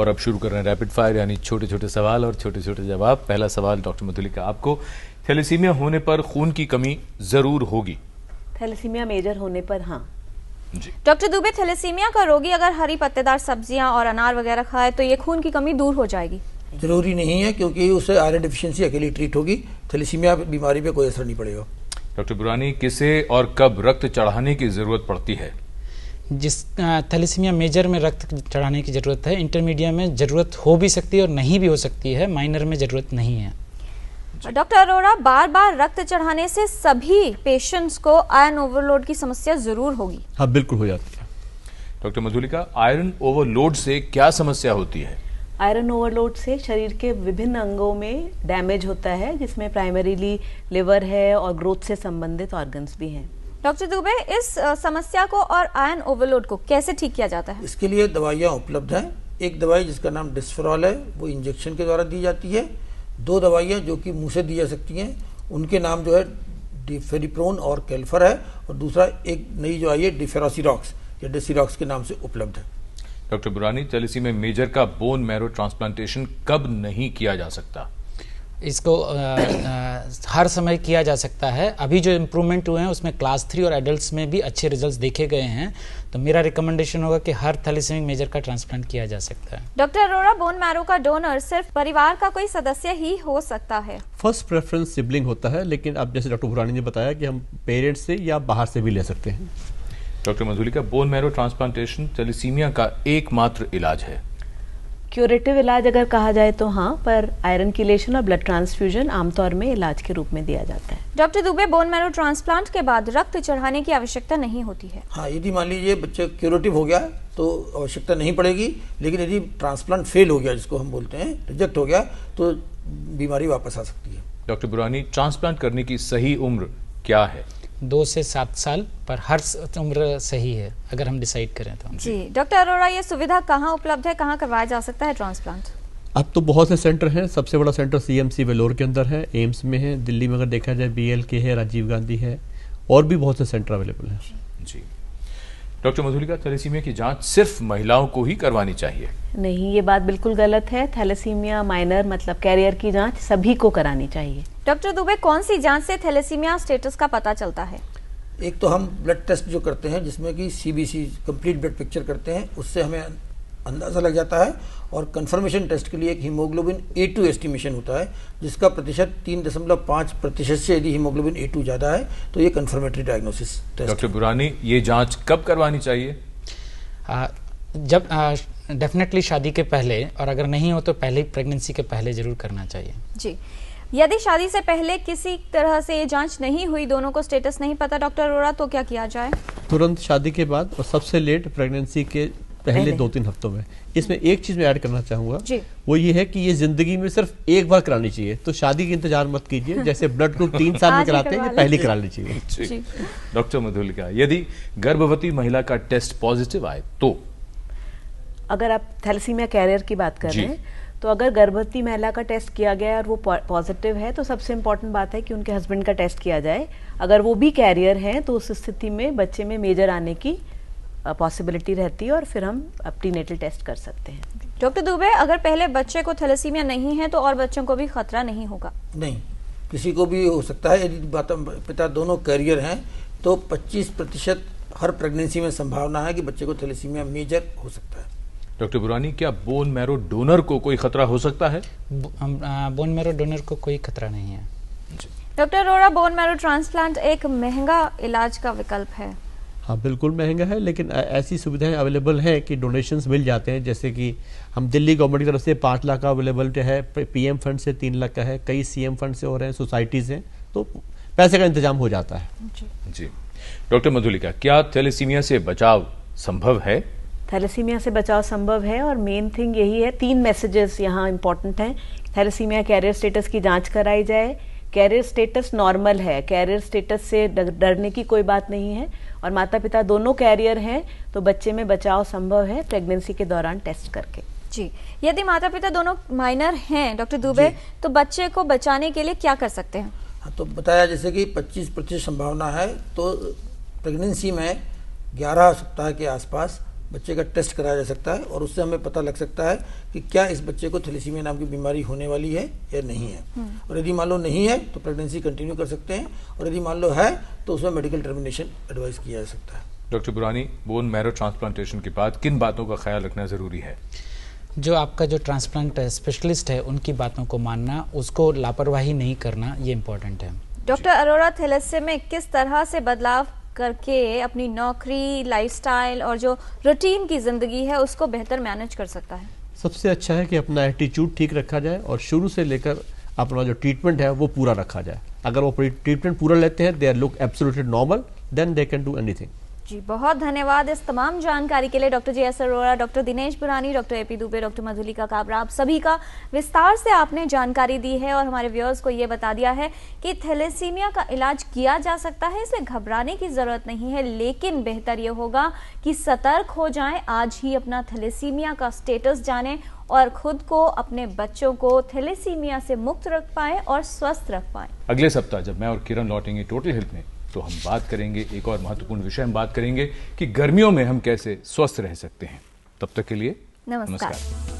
और अब शुरू कर रहे हैं रैपिड फायर यानी छोटे छोटे सवाल और छोटे छोटे जवाब पहला सवाल डॉक्टर मधुलिका आपको थैलेसीमिया होने पर खून की कमी जरूर होगी थैलेसीमिया मेजर होने पर हाँ डॉक्टर दुबे थैलेसीमिया का रोगी अगर हरी पत्तेदार सब्जियां और अनार वगैरह खाए तो ये खून की कमी दूर हो जाएगी जरूरी नहीं है क्योंकि उसे आयरन डिफिशियंसी अकेली ट्रीट होगी थैलेसीमिया बीमारी पे कोई असर नहीं पड़ेगा डॉक्टर बुरानी किसे और कब रक्त चढ़ाने की जरूरत पड़ती है जिस थैलीसीमिया मेजर में रक्त चढ़ाने की ज़रूरत है इंटरमीडिया में ज़रूरत हो भी सकती है और नहीं भी हो सकती है माइनर में ज़रूरत नहीं है डॉक्टर अरोड़ा बार बार रक्त चढ़ाने से सभी पेशेंट्स को आयरन ओवरलोड की समस्या ज़रूर होगी हाँ बिल्कुल हो जाती है डॉक्टर मधुलिका आयरन ओवरलोड से क्या समस्या होती है आयरन ओवरलोड से शरीर के विभिन्न अंगों में डैमेज होता है जिसमें प्राइमरीली लिवर है और ग्रोथ से संबंधित ऑर्गन्स भी हैं डॉक्टर दुबे इस समस्या को और आयन ओवरलोड को कैसे ठीक किया जाता है इसके लिए दवाइयाँ उपलब्ध हैं एक दवाई जिसका नाम डिस्फेरॉल है वो इंजेक्शन के द्वारा दी जाती है दो दवाइयाँ जो कि मुँह से दी जा सकती हैं उनके नाम जो है डिफेरिप्रोन और कैल्फर है और दूसरा एक नई जो आई है डिफेरासीरॉक्स या डेसीरॉक्स के नाम से उपलब्ध है डॉक्टर बुरानी चल इसी में मेजर का बोन मैरो ट्रांसप्लांटेशन कब नहीं किया जा सकता इसको आ, आ, हर समय किया जा सकता है अभी जो इम्प्रूवमेंट हुए हैं उसमें क्लास थ्री और एडल्ट्स में भी अच्छे रिजल्ट्स देखे गए हैं तो मेरा रिकमेंडेशन होगा कि हर थैलेसेमिक मेजर का ट्रांसप्लांट किया जा सकता है डॉक्टर अरोरा बोन मैरो का डोनर सिर्फ परिवार का कोई सदस्य ही हो सकता है फर्स्ट प्रेफरेंस सिबलिंग होता है लेकिन अब जैसे डॉक्टर भुरानी ने बताया कि हम पेरेंट्स से या बाहर से भी ले सकते हैं डॉक्टर मजूली का बोन मैरो ट्रांसप्लांटेशन थैलीसीमिया का एकमात्र इलाज है क्यूरेटिव इलाज अगर कहा जाए तो हाँ पर आयरन किलेशन और ब्लड ट्रांसफ्यूजन आमतौर में इलाज के रूप में दिया जाता है doctor Dubey bone marrow transplant के बाद रक्त चढ़ाने की आवश्यकता नहीं होती है हाँ यदि मान लीजिए बच्चे क्यूरेटिव हो गया तो आवश्यकता नहीं पड़ेगी लेकिन यदि ट्रांसप्लांट फेल हो गया जिसको हम बोलते हैं रिजेक्ट हो गया तो बीमारी वापस आ सकती है डॉक्टर बुरानी ट्रांसप्लांट करने की सही उम्र क्या है दो से सात साल पर हर उम्र सही है अगर हम डिसाइड करें तो जी डॉक्टर अरोड़ा ये सुविधा कहाँ उपलब्ध है कहाँ करवाया जा सकता है ट्रांसप्लांट अब तो बहुत से सेंटर हैं सबसे बड़ा सेंटर सीएमसी वेलोर के अंदर है एम्स में है दिल्ली में अगर देखा जाए बीएल के है राजीव गांधी है और भी बहुत से सेंटर अवेलेबल हैं जी डॉक्टर मधुलिका थैलेसीमिया की जांच सिर्फ महिलाओं को ही करवानी चाहिए नहीं ये बात बिल्कुल गलत है थैलेसीमिया माइनर मतलब कैरियर की जांच सभी को करानी चाहिए डॉक्टर दुबे कौन सी जांच से थैलेसीमिया स्टेटस का पता चलता है एक तो हम ब्लड टेस्ट जो करते हैं जिसमें कि सीबीसी कंप्लीट ब्लड पिक्चर करते हैं उससे हमें अंदाज़ा लग जाता है और कंफर्मेशन टेस्ट के लिए एक हीमोग्लोबिन ए टू एस्टिमेशन होता है जिसका प्रतिशत तीन दशमलव पाँच प्रतिशत से यदि हीमोग्लोबिन ए टू ज़्यादा है तो ये confirmatory diagnosis test doctor Burani ये जांच कब करवानी चाहिए आ, जब डेफिनेटली शादी के पहले और अगर नहीं हो तो पहले प्रेगनेंसी के पहले ज़रूर करना चाहिए जी यदि शादी से पहले किसी तरह से ये जांच नहीं हुई दोनों को स्टेटस नहीं पता डॉक्टर अरोरा तो क्या किया जाए तुरंत शादी के बाद और सबसे लेट प्रेगनेंसी के पहले दो तीन हफ्तों में इसमें एक चीज़ मैं ऐड करना चाहूंगा वो ये है कि ये ज़िंदगी में सिर्फ एक बार करानी चाहिए तो शादी के इंतजार मत कीजिए जैसे ब्लड ग्रुप तीन साल में कराते हैं पहले करा लेनी चाहिए डॉक्टर मधुलिका यदि गर्भवती महिला का टेस्ट पॉजिटिव आए तो अगर आप थैलसीमिया कैरियर की बात कर रहे हैं तो अगर गर्भवती महिला का टेस्ट किया गया और वो पॉजिटिव है तो सबसे इम्पॉर्टेंट बात है कि उनके हस्बैंड का टेस्ट किया जाए अगर वो भी कैरियर हैं तो उस स्थिति में बच्चे में मेजर आने की पॉसिबिलिटी रहती है और फिर हम प्रीनेटल टेस्ट कर सकते हैं डॉक्टर दुबे अगर पहले बच्चे को थैलेसीमिया नहीं है तो और बच्चों को भी खतरा नहीं होगा नहीं किसी को भी हो सकता है यदि पिता दोनों कैरियर हैं तो 25 प्रतिशत हर प्रेगनेंसी में संभावना है कि बच्चे को थैलेसीमिया मेजर हो सकता है डॉक्टर बुरानी क्या बोन मैरो डोनर को कोई खतरा हो सकता है बोन मैरो डोनर को कोई खतरा नहीं है doctor Arora bone marrow transplant एक महंगा इलाज का विकल्प है हाँ बिल्कुल महंगा है लेकिन ऐसी सुविधाएं अवेलेबल हैं कि डोनेशंस मिल जाते हैं जैसे कि हम दिल्ली गवर्नमेंट की तरफ से पाँच लाख का अवेलेबल है पीएम फंड से तीन लाख का है कई सीएम फंड से हो रहे हैं सोसाइटीज़ हैं तो पैसे का इंतजाम हो जाता है जी, डॉक्टर मधुलिका क्या थैलेसीमिया से बचाव संभव है थैलेसीमिया से बचाव संभव है और मेन थिंग यही है तीन मैसेजेस यहाँ इंपॉर्टेंट हैं थैलेसीमिया कैरियर स्टेटस की जाँच कराई जाए कैरियर स्टेटस नॉर्मल है कैरियर स्टेटस से डरने की कोई बात नहीं है और माता पिता दोनों कैरियर हैं तो बच्चे में बचाव संभव है प्रेगनेंसी के दौरान टेस्ट करके जी यदि माता पिता दोनों माइनर हैं डॉक्टर दुबे तो बच्चे को बचाने के लिए क्या कर सकते हैं हाँ तो बताया जैसे कि 25 प्रतिशत संभावना है तो प्रेगनेंसी में 11 सप्ताह के आसपास बच्चे का टेस्ट कराया जा सकता है और उससे हमें पता लग सकता है कि क्या इस बच्चे को थैलेसीमिया नाम की बीमारी होने वाली है या नहीं है हम्म। और यदि मान लो नहीं है तो प्रेगनेंसी कंटिन्यू कर सकते हैं और यदि मान लो है तो उसमें मेडिकल टर्मिनेशन एडवाइस किया जा सकता है doctor Burani bone marrow transplantation के बाद किन बातों का ख्याल रखना ज़रूरी है जो आपका जो ट्रांसप्लांट स्पेशलिस्ट है उनकी बातों को मानना उसको लापरवाही नहीं करना ये इम्पोर्टेंट है डॉक्टर अरोरा थैलेसे में किस तरह से बदलाव करके अपनी नौकरी लाइफस्टाइल और जो रूटीन की ज़िंदगी है उसको बेहतर मैनेज कर सकता है सबसे अच्छा है कि अपना एटीट्यूड ठीक रखा जाए और शुरू से लेकर अपना जो ट्रीटमेंट है वो पूरा रखा जाए अगर वो ट्रीटमेंट पूरा लेते हैं they are look absolutely normal then they can do anything जी बहुत धन्यवाद इस तमाम जानकारी के लिए doctor J S Arora doctor Dinesh Burani doctor AP Dubey doctor Madhulika Kabra आप सभी का विस्तार से आपने जानकारी दी है और हमारे व्यूअर्स को ये बता दिया है कि थैलेसीमिया का इलाज किया जा सकता है इसे घबराने की ज़रूरत नहीं है लेकिन बेहतर ये होगा कि सतर्क हो जाए आज ही अपना थैलेसीमिया का स्टेटस जाने और खुद को अपने बच्चों को थैलेसीमिया से मुक्त रख पाए और स्वस्थ रख पाए अगले सप्ताह जब मैं और किरण लौटेंगे टोटल हेल्थ में तो हम बात करेंगे एक और महत्वपूर्ण विषय हम बात करेंगे कि गर्मियों में हम कैसे स्वस्थ रह सकते हैं तब तक के लिए नमस्कार, नमस्कार।